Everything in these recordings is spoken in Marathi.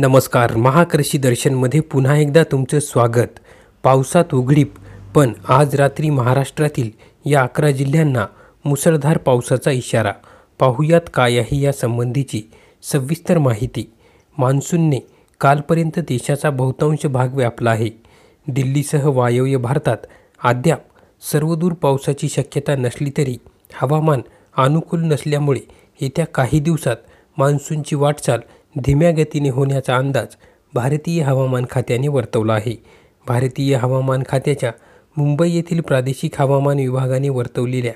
नमस्कार महाकृषी दर्शनमध्ये पुन्हा एकदा तुमचं स्वागत पावसात उघडीप पण आज रात्री महाराष्ट्रातील या अकरा जिल्ह्यांना मुसळधार पावसाचा इशारा पाहुयात काय आहे यासंबंधीची सविस्तर माहिती मान्सूनने कालपर्यंत देशाचा बहुतांश भाग व्यापला आहे दिल्लीसह वायव्य भारतात अद्याप सर्वदूर पावसाची शक्यता नसली तरी हवामान अनुकूल नसल्यामुळे येत्या काही दिवसात मान्सूनची वाटचाल धीम्या गतीने होण्याचा अंदाज भारतीय हवामान खात्याने वर्तवला आहे भारतीय हवामान खात्याच्या मुंबई येथील प्रादेशिक हवामान विभागाने वर्तवलेल्या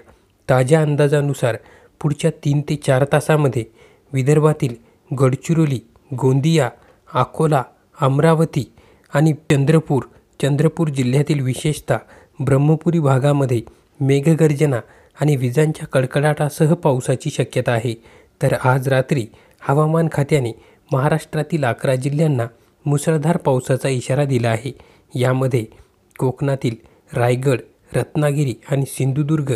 ताज्या अंदाजानुसार पुढच्या तीन ते चार तासामध्ये विदर्भातील गडचिरोली गोंदिया अकोला अमरावती आणि चंद्रपूर चंद्रपूर जिल्ह्यातील विशेषतः ब्रह्मपुरी भागामध्ये मेघगर्जना आणि विजांच्या कडकडाटासह पावसाची शक्यता आहे तर आज रात्री हवामान खात्याने महाराष्ट्रातील अकरा जिल्ह्यांना मुसळधार पावसाचा इशारा दिला आहे यामध्ये कोकणातील रायगड रत्नागिरी आणि सिंधुदुर्ग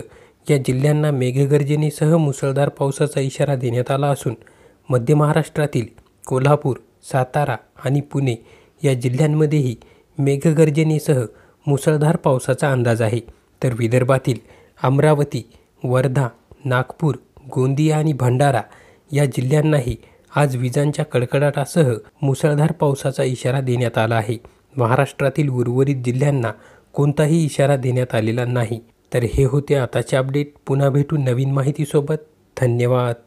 या जिल्ह्यांना मेघगर्जनेसह मुसळधार पावसाचा इशारा देण्यात आला असून मध्य महाराष्ट्रातील कोल्हापूर सातारा आणि पुणे या जिल्ह्यांमध्येही मेघगर्जनेसह मुसळधार पावसाचा अंदाज आहे तर विदर्भातील अमरावती वर्धा नागपूर गोंदिया आणि भंडारा या जिल्ह्यांनाही आज विजांच्या कडकडाटासह मुसळधार पावसाचा इशारा देण्यात आला आहे महाराष्ट्रातील उर्वरित जिल्ह्यांना कोणताही इशारा देण्यात आलेला नाही तर हे होते आताचे अपडेट पुन्हा भेटू नवीन माहितीसोबत धन्यवाद